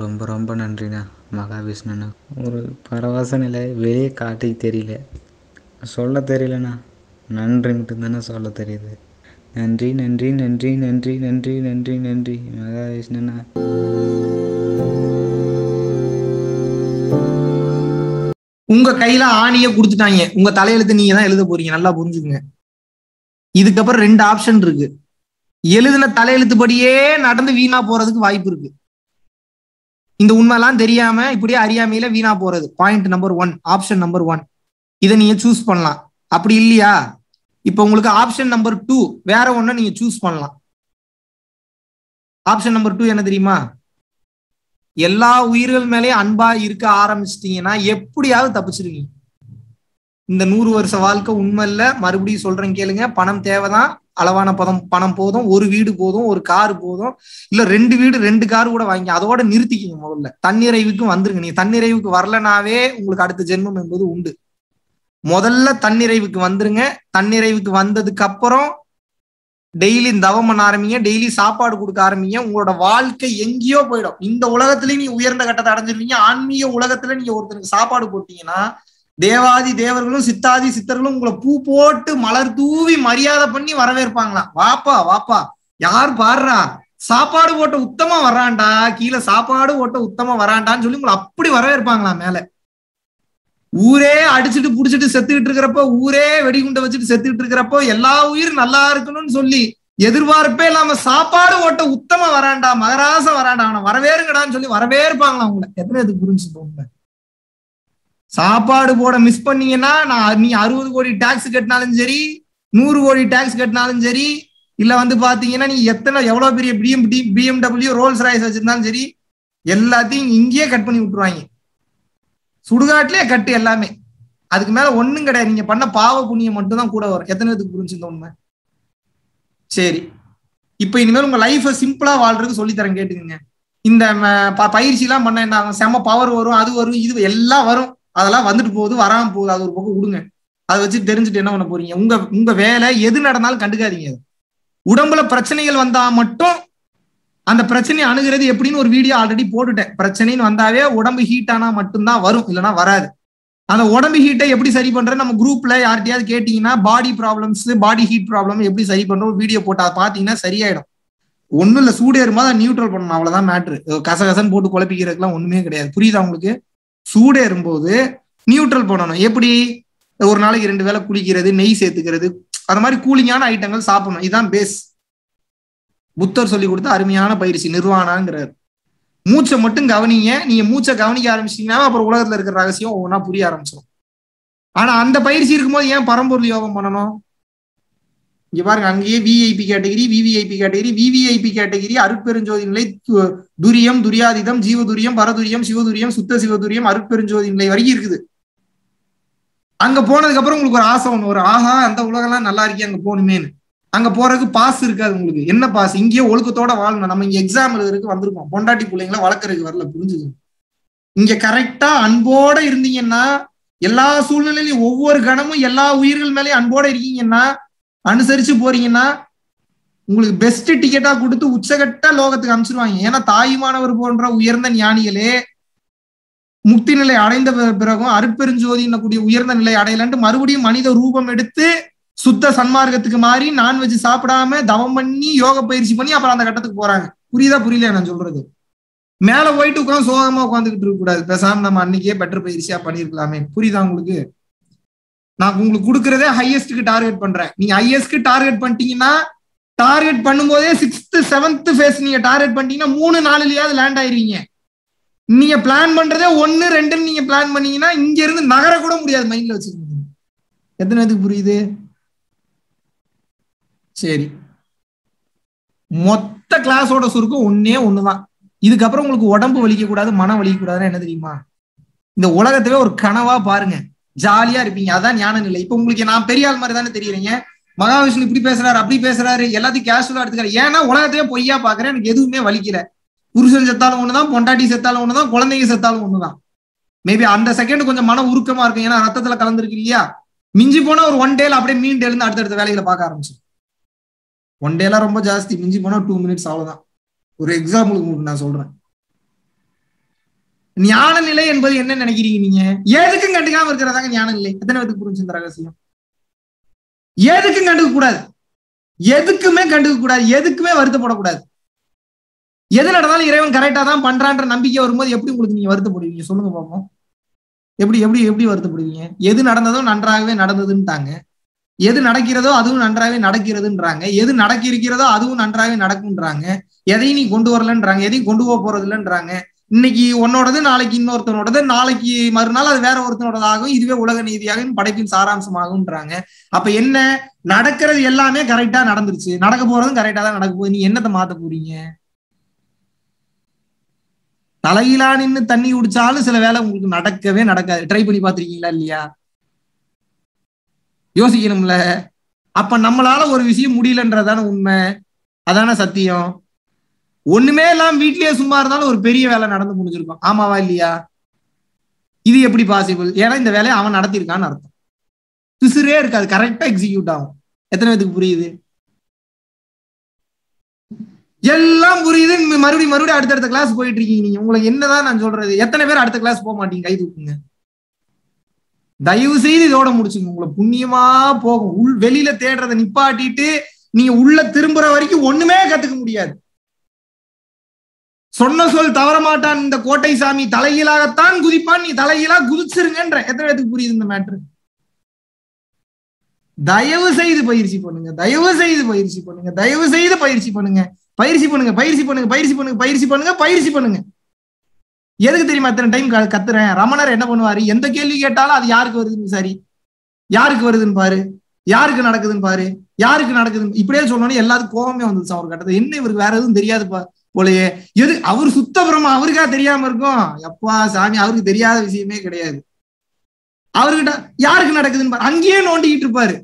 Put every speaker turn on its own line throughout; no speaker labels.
ரொம்ப ரொம்ப நன்றிண்ணா மகாவிஷ்ணுண்ணா ஒரு பரவச நிலை வெளியே காட்டிக்கு தெரியல சொல்ல தெரியலண்ணா நன்றி மட்டும்தானே சொல்ல தெரியுது நன்றி நன்றி நன்றி நன்றி நன்றி நன்றி நன்றி மகாவிஷ்ணுண்ணா உங்க கையில ஆணிய கொடுத்துட்டாங்க உங்க தலையெழுத்து நீங்க தான் எழுத போறீங்க நல்லா புரிஞ்சுக்குங்க இதுக்கப்புறம் ரெண்டு ஆப்ஷன் இருக்கு எழுதின தலையெழுத்துப்படியே நடந்து வீணா போறதுக்கு வாய்ப்பு இருக்கு இந்த உண்மைலாம் தெரியாம இப்படியே அறியாமையில வீணா போறது point number one option number one இதை நீங்க சூஸ் பண்ணலாம் அப்படி இல்லையா இப்ப உங்களுக்கு ஆப்ஷன் நம்பர் டூ வேற ஒண்ணு நீங்க சூஸ் பண்ணலாம் ஆப்ஷன் நம்பர் டூ என்ன தெரியுமா எல்லா உயிர்கள் மேலேயும் அன்பா இருக்க ஆரம்பிச்சிட்டீங்கன்னா எப்படியாவது தப்பிச்சிருக்கீங்க இந்த நூறு வருஷ வாழ்க்கை உண்மை இல்ல மறுபடியும் சொல்றேன் கேளுங்க பணம் தேவைதான் அளவான பதம் பணம் போதும் ஒரு வீடு போதும் ஒரு காரு போதும் இல்ல ரெண்டு வீடு ரெண்டு கார் கூட வாங்கி அதோட நிறுத்திக்கிங்க முதல்ல தன்னிறைவுக்கும் வந்துருங்க நீ தன்னிறைவுக்கு வரலனாவே உங்களுக்கு அடுத்த ஜென்மம் என்பது உண்டு முதல்ல தன்னிறைவுக்கு வந்துருங்க தன்னிறைவுக்கு வந்ததுக்கு அப்புறம் டெய்லி தவம் பண்ண ஆரம்பிங்க டெய்லி சாப்பாடு கொடுக்க ஆரம்பிங்க உங்களோட வாழ்க்கை எங்கேயோ போயிடும் இந்த உலகத்துலயும் நீ உயர்ந்த கட்டத்தை அடைஞ்சிருவீங்க ஆன்மீக உலகத்துல நீங்க ஒருத்தருக்கு சாப்பாடு போட்டீங்கன்னா தேவாதி தேவர்களும் சித்தாதி சித்தர்களும் உங்களை பூ போட்டு மலர் தூவி மரியாதை பண்ணி வரவேற்பாங்களாம் வாப்பா வாப்பா யார் பாடுறா சாப்பாடு ஓட்ட உத்தமா வர்றான்டா கீழே சாப்பாடு ஓட்ட உத்தமா வராண்டான்னு சொல்லி உங்களை அப்படி வரவேற்பாங்களாம் மேல ஊரே அடிச்சுட்டு புடிச்சிட்டு செத்துக்கிட்டு இருக்கிறப்போ ஊரே வெடிகுண்டை வச்சுட்டு செத்துக்கிட்டு இருக்கிறப்போ எல்லா உயிர் நல்லா இருக்கணும்னு சொல்லி எதிர்பார்ப்பே இல்லாம சாப்பாடு ஓட்ட உத்தமா வராண்டா மகராசம் வராண்டா அவனை வரவேறுங்கடான்னு சொல்லி வரவேற்பாங்களா உங்களை எத்தனை இது புரிஞ்சு போங்க சாப்பாடு போட மிஸ் பண்ணீங்கன்னா நான் நீ அறுபது கோடி டேக்ஸ் கட்டினாலும் சரி நூறு கோடி டேக்ஸ் கட்டினாலும் சரி இல்ல வந்து பாத்தீங்கன்னா நீ எத்தனை எவ்வளவு பெரிய பிஎம் பிஎம்டபிள்யூ ரோல்ஸ் ராய்ஸ் வச்சிருந்தாலும் சரி எல்லாத்தையும் இங்கேயே கட் பண்ணி விட்டுருவாங்க சுடுகாட்டிலே கட்டு எல்லாமே அதுக்கு மேல ஒண்ணும் கிடையாது நீங்க பண்ண பாவ புண்ணியம் மட்டும் தான் கூட வரும் எத்தனை இதுக்கு புரிஞ்சு இந்த உண்மை சரி இப்ப இனிமேல் உங்க லைஃப சிம்பிளா சொல்லி சொல்லித்தரேன் கேட்டுக்குங்க இந்த பயிற்சி எல்லாம் பண்ண என்ன செம பவர் வரும் அது வரும் இது எல்லாம் வரும் அதெல்லாம் வந்துட்டு போகுது வராமல் போகுது அது ஒரு பக்கம் விடுங்க அதை வச்சு தெரிஞ்சுட்டு என்ன பண்ண போறீங்க உங்க உங்க வேலை எது நடந்தாலும் கண்டுக்காதீங்க உடம்புல பிரச்சனைகள் வந்தா மட்டும் அந்த பிரச்சனையை அணுகிறது எப்படின்னு ஒரு வீடியோ ஆல்ரெடி போட்டுட்டேன் பிரச்சனைன்னு வந்தாவே உடம்பு ஹீட் ஆனா மட்டும்தான் வரும் இல்லைன்னா வராது அந்த உடம்பு ஹீட்டை எப்படி சரி பண்ற நம்ம குரூப்ல யார்கிட்டயாவது கேட்டீங்கன்னா body problems body heat problem எப்படி சரி பண்றோம் வீடியோ போட்டு அதை பாத்தீங்கன்னா சரியாயிடும் ஒன்றும் இல்லை சூடு ஏறும்போது அதை நியூட்ரல் பண்ணணும் அவ்வளோதான் மேட்ரு கசகசன் போட்டு குழப்பிக்கிறதுக்குலாம் ஒன்றுமே கிடையாது புரியுதா உங்களுக்கு சூடேறும்போது நியூட்ரல் பண்ணணும் எப்படி ஒரு நாளைக்கு ரெண்டு வேளை குளிக்கிறது நெய் சேர்த்துக்கிறது அந்த மாதிரி கூலிங்கான ஐட்டங்கள் சாப்பிடணும் இதுதான் பேஸ் புத்தர் சொல்லி கொடுத்த அருமையான பயிற்சி நிர்வாணாங்கிறார் மூச்சை மட்டும் கவனிங்க நீங்க மூச்சை கவனிக்க ஆரம்பிச்சிட்டீங்கன்னா அப்புறம் உலகத்துல இருக்கிற ரகசியம் ஒவ்வொன்றா புரிய ஆரம்பிச்சிடும் ஆனா அந்த பயிற்சி இருக்கும்போது ஏன் பரம்பொருள் யோகம் பண்ணணும் இங்க பாருங்க அங்கேயே VIP category VVIP category VVIP category அருட்பெருஞ்சோதி நிலை துரியம் துரியாதிதம் ஜீவதுரியம் பரதுரியம் சிவதுரியம் சுத்த சிவதுரியம் அருட்பெருஞ்சோதி நிலை வரைக்கும் இருக்குது அங்க போனதுக்கு அப்புறம் உங்களுக்கு ஒரு ஆசை ஒண்ணு ஒரு ஆஹா அந்த உலகம்லாம் நல்லா இருக்கே அங்க போகணுமேன்னு அங்க போறதுக்கு பாஸ் இருக்காது உங்களுக்கு என்ன பாஸ் இங்கேயே ஒழுக்கத்தோட வாழணும் நம்ம இங்க எக்ஸாம் எழுதுறதுக்கு வந்திருக்கோம் பொண்டாட்டி பிள்ளைங்களை வளர்க்கறதுக்கு வரல புரிஞ்சுது இங்க கரெக்டா அன்போட இருந்தீங்கன்னா எல்லா சூழ்நிலையிலும் ஒவ்வொரு கணமும் எல்லா உயிர்கள் மேலேயும் அன்போட இருக்கீங்கன்னா அனுசரிச்சு போறீங்கன்னா உங்களுக்கு பெஸ்ட் டிக்கெட்டா கொடுத்து உச்சகட்ட லோகத்துக்கு அனுப்பிச்சிருவாங்க ஏன்னா தாயுமானவர் போன்ற உயர்ந்த ஞானிகளே முக்தி நிலை அடைந்த பிறகும் அருப்பெருஞ்சோதி கூடிய உயர்ந்த நிலை அடையலன்ட்டு மறுபடியும் மனித ரூபம் எடுத்து சுத்த சன்மார்க்கத்துக்கு மாறி நான்வெஜ் சாப்பிடாம தவம் பண்ணி யோக பயிற்சி பண்ணி அப்புறம் அந்த கட்டத்துக்கு போறாங்க புரியுதா புரியல நான் சொல்றது மேல போயிட்டு உட்காந்து சோகமா உட்காந்துக்கிட்டு இருக்க கூடாது பேசாம நம்ம அன்னைக்கே பெட்டர் பயிற்சியா பண்ணிருக்கலாமே புரியுதா உங்களுக்கு நான் உங்களுக்கு கொடுக்கறதே ஹையஸ்ட்க்கு டார்கெட் பண்றேன் நீங்க ஹையஸ்ட்க்கு டார்கெட் பண்ணிட்டீங்கன்னா டார்கெட் பண்ணும்போதே சிக்ஸ்த் செவன்த் ஃபேஸ் நீங்க டார்கெட் பண்ணிட்டீங்கன்னா மூணு நாலுலயாவது லேண்ட் ஆயிருவீங்க நீங்க பிளான் பண்றதே ஒன்னு ரெண்டுன்னு நீங்க பிளான் பண்ணீங்கன்னா இங்க இருந்து நகர கூட முடியாது மைண்ட்ல வச்சுக்கோங்க எத்தனை புரியுது சரி மொத்த கிளாஸோட சுருக்கம் ஒன்னே ஒண்ணுதான் இதுக்கப்புறம் உங்களுக்கு உடம்பு வலிக்க கூடாது மனம் வலிக்க கூடாதுன்னா என்ன தெரியுமா இந்த உலகத்தவே ஒரு கனவா பாருங்க ஜாலியா இருப்பீங்க அதான் ஞான நிலை இப்ப உங்களுக்கு நான் பெரிய ஆள் மாதிரி தானே தெரியுறீங்க மகாவிஷ்ணு இப்படி பேசுறாரு அப்படி பேசுறாரு எல்லாத்தையும் கேஷுவலா எடுத்துக்கிறாரு ஏன்னா உலகத்தையே பொய்யா பாக்குறேன் எனக்கு எதுவுமே வலிக்கல புருஷன் செத்தாலும் ஒண்ணுதான் பொண்டாட்டி செத்தாலும் ஒண்ணுதான் குழந்தைங்க செத்தாலும் ஒண்ணுதான் மேபி அந்த செகண்ட் கொஞ்சம் மன உருக்கமா இருக்கும் ஏன்னா ரத்தத்துல கலந்துருக்கு இல்லையா மிஞ்சி போனா ஒரு ஒன் டேல அப்படியே மீன் டேல இருந்து அடுத்தடுத்த வேலைகளை பார்க்க ஆரம்பிச்சு ஒன் டேலாம் ரொம்ப ஜாஸ்தி மிஞ்சி போனா டூ மினிட்ஸ் அவ்வளவுதான் ஒரு எக்ஸாம்பிளுக்கு நான் சொல்றேன் ஞான நிலை என்பது என்ன நினைக்கிறீங்க நீங்க எதுக்கும் கண்டுக்காம இருக்கிறதாங்க ஞான நிலை எத்தனை பேருக்கு புரிஞ்சு இந்த ரகசியம் எதுக்கும் கண்டுக்க கூடாது எதுக்குமே கண்டுக்க கூடாது எதுக்குமே வருத்தப்படக்கூடாது எது நடந்தாலும் இறைவன் கரெக்டா தான் பண்றான்ற நம்பிக்கை வரும்போது எப்படி உங்களுக்கு நீங்க வருத்தப்படுவீங்க சொல்லுங்க பாப்போம் எப்படி எப்படி எப்படி வருத்தப்படுவீங்க எது நடந்ததோ நன்றாகவே நடந்ததுன்ட்டாங்க எது நடக்கிறதோ அதுவும் நன்றாகவே நடக்கிறதுன்றாங்க எது நடக்கிருக்கிறதோ அதுவும் நன்றாகவே நடக்குன்றாங்க எதையும் நீ கொண்டு வரலன்றாங்க எதையும் கொண்டு போக போறது இல்லைன்றாங்க இன்னைக்கு உன்னோடது நாளைக்கு இன்னொருத்தனோடது நாளைக்கு மறுநாள் அது வேற ஒருத்தனோடதாகும் இதுவே உலக நீதியாக படைப்பின் சாராம்சமாகும்ன்றாங்க அப்ப என்ன நடக்கிறது எல்லாமே கரெக்டா நடந்துருச்சு நடக்க போறதும் கரெக்டா தான் நடக்க போகுது நீ என்னத்தை மாத்த போறீங்க தலையிலா நின்று தண்ணி குடிச்சாலும் சில வேலை உங்களுக்கு நடக்கவே நடக்காது ட்ரை பண்ணி பாத்திருக்கீங்களா இல்லையா யோசிக்கணும்ல அப்ப நம்மளால ஒரு விஷயம் முடியலன்றதான உண்மை அதான சத்தியம் ஒண்ணுமே எல்லாம் வீட்லயே சும்மா இருந்தாலும் ஒரு பெரிய வேலை நடந்து முடிஞ்சிருக்கும் ஆமாவா இல்லையா இது எப்படி பாசிபிள் ஏன்னா இந்த வேலையை அவன் நடத்திருக்கான்னு அர்த்தம் பிசுரே இருக்காது கரெக்டா எக்ஸிக்யூட் ஆகும் எத்தனை பேத்துக்கு புரியுது எல்லாம் புரியுது மறுபடியும் மறுபடியும் அடுத்தடுத்த கிளாஸ் போயிட்டு இருக்கீங்க நீங்க உங்களுக்கு என்னதான் நான் சொல்றது எத்தனை பேர் அடுத்த கிளாஸ் போக மாட்டீங்க கை தூக்குங்க தயவு செய்து இதோட முடிச்சுங்க உங்களை புண்ணியமா போகும் உள் வெளியில தேடுறதை நிப்பாட்டிட்டு நீங்க உள்ள திரும்புற வரைக்கும் ஒண்ணுமே கத்துக்க முடியாது சொன்ன சொல் தவற மாட்டான் இந்த கோட்டை சாமி தலைகீழாகத்தான் குதிப்பான் நீ தலைகீழா குதிச்சிருங்கன்ற எத்தனை பேத்துக்கு புரியுது இந்த மேட்ரு தயவு செய்து பயிற்சி பண்ணுங்க தயவு செய்து பயிற்சி பண்ணுங்க தயவு செய்து பயிற்சி பண்ணுங்க பயிற்சி பண்ணுங்க பயிற்சி பண்ணுங்க பயிற்சி பண்ணுங்க பயிற்சி பண்ணுங்க பயிற்சி பண்ணுங்க எதுக்கு தெரியுமா அத்தனை டைம் கத்துறேன் ரமணர் என்ன பண்ணுவாரு எந்த கேள்வி கேட்டாலும் அது யாருக்கு வருதுன்னு சரி யாருக்கு வருதுன்னு பாரு யாருக்கு நடக்குதுன்னு பாரு யாருக்கு நடக்குதுன்னு இப்படியே சொன்னோன்னே எல்லாத்துக்கும் கோபமே வந்துச்சு அவர் கட்டது என்ன இவருக்கு வேற எதுவும் தெரியாதுப்பா போலயே எது அவர் சுத்த பிரம்மா அவருக்கா தெரியாம இருக்கும் எப்பா சாமி அவருக்கு தெரியாத விஷயமே கிடையாது அவர்கிட்ட யாருக்கு நடக்குதுன்னு பாரு அங்கேயே நோண்டிக்கிட்டு இருப்பாரு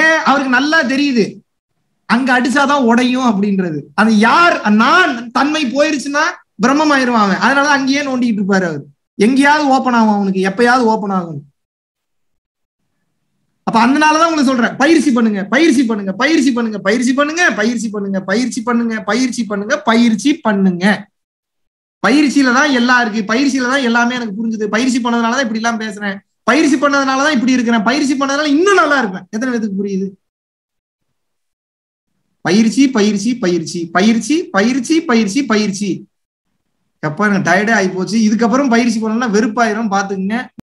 ஏன் அவருக்கு நல்லா தெரியுது அங்க அடிச்சாதான் உடையும் அப்படின்றது அது யார் நான் தன்மை போயிருச்சுன்னா பிரம்மம் ஆயிரும் அவன் அதனால அங்கேயே நோண்டிக்கிட்டு இருப்பாரு அவர் எங்கேயாவது ஓப்பன் ஆகும் அவனுக்கு எப்பயாவது ஓப்பன் ஆகும் அப்ப அதனாலதான் உங்களுக்கு சொல்றேன் பயிற்சி பண்ணுங்க பயிற்சி பண்ணுங்க பயிற்சி பண்ணுங்க பயிற்சி பண்ணுங்க பயிற்சி பண்ணுங்க பயிற்சி பண்ணுங்க பயிற்சி பண்ணுங்க பயிற்சி பண்ணுங்க பயிற்சியில தான் எல்லாம் இருக்கு பயிற்சியில தான் எல்லாமே எனக்கு புரிஞ்சுது பயிற்சி பண்ணதுனாலதான் இப்படி எல்லாம் பேசுறேன் பயிற்சி பண்ணதுனாலதான் இப்படி இருக்கிறேன் பயிற்சி பண்ணதுனால இன்னும் நல்லா இருப்பேன் எத்தனை பேருக்கு புரியுது பயிற்சி பயிற்சி பயிற்சி பயிற்சி பயிற்சி பயிற்சி பயிற்சி எப்ப எனக்கு டயர்டே ஆகி போச்சு இதுக்கப்புறம் பயிற்சி பண்ணணும்னா வெறுப்பாயிரும் பாத்துக்கங்க